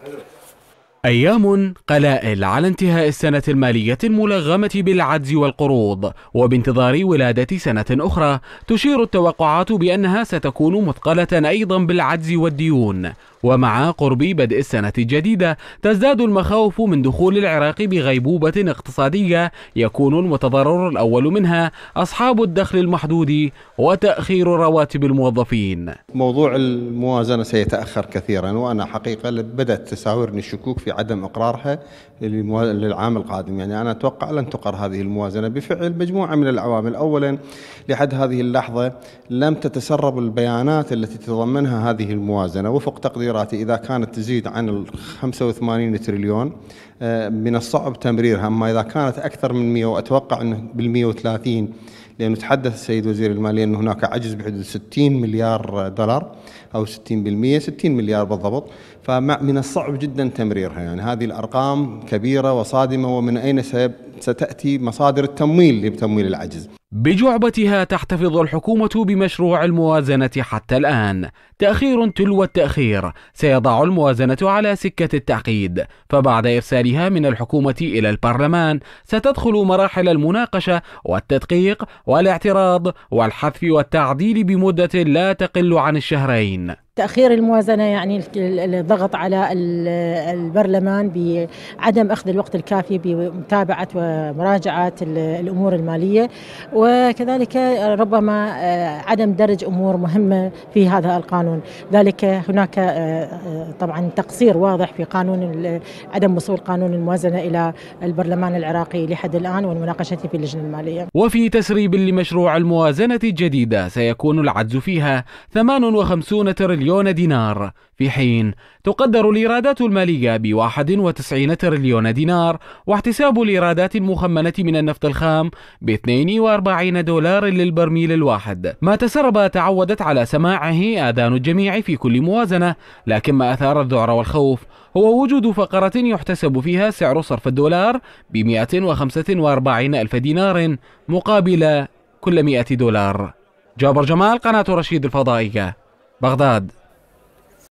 Hello. أيام قلائل على انتهاء السنة المالية الملغمة بالعجز والقروض وبانتظار ولادة سنة أخرى تشير التوقعات بأنها ستكون مثقلة أيضا بالعجز والديون ومع قرب بدء السنة الجديدة تزداد المخاوف من دخول العراق بغيبوبة اقتصادية يكون المتضرر الأول منها أصحاب الدخل المحدود وتأخير رواتب الموظفين موضوع الموازنة سيتأخر كثيرا وأنا حقيقة بدأت تساورني الشكوك في في عدم اقرارها للعام القادم يعني انا اتوقع لن تقر هذه الموازنه بفعل مجموعه من العوامل اولا لحد هذه اللحظه لم تتسرب البيانات التي تتضمنها هذه الموازنه وفق تقديراتي اذا كانت تزيد عن ال 85 تريليون آه، من الصعب تمريرها اما اذا كانت اكثر من 100 واتوقع انه بال 130 لأنه تحدث السيد وزير المالية أن هناك عجز بحدود 60 مليار دولار أو 60% 60 مليار بالضبط فمن الصعب جدا تمريرها يعني هذه الأرقام كبيرة وصادمة ومن أين ستأتي مصادر التمويل لتمويل العجز بجعبتها تحتفظ الحكومة بمشروع الموازنة حتى الآن تأخير تلو التأخير سيضع الموازنة على سكة التعقيد فبعد إرسالها من الحكومة إلى البرلمان ستدخل مراحل المناقشة والتدقيق والاعتراض والحذف والتعديل بمدة لا تقل عن الشهرين تأخير الموازنة يعني الضغط على البرلمان بعدم أخذ الوقت الكافي بمتابعة ومراجعة الأمور المالية وكذلك ربما آه، عدم درج أمور مهمة في هذا القانون ذلك هناك آه، آه، طبعا تقصير واضح في قانون عدم وصول قانون الموازنة إلى البرلمان العراقي لحد الآن ومناقشته في اللجنة المالية وفي تسريب لمشروع الموازنة الجديدة سيكون العجز فيها 58 تريليون تريليون دينار في حين تقدر الإيرادات المالية ب 91 تريليون دينار واحتساب الإيرادات المخمنة من النفط الخام ب 42 دولار للبرميل الواحد ما تسرب تعودت على سماعه آذان الجميع في كل موازنة لكن ما أثار الذعر والخوف هو وجود فقرة يحتسب فيها سعر صرف الدولار ب 145 ألف دينار مقابل كل 100 دولار جابر جمال قناة رشيد الفضائية بغداد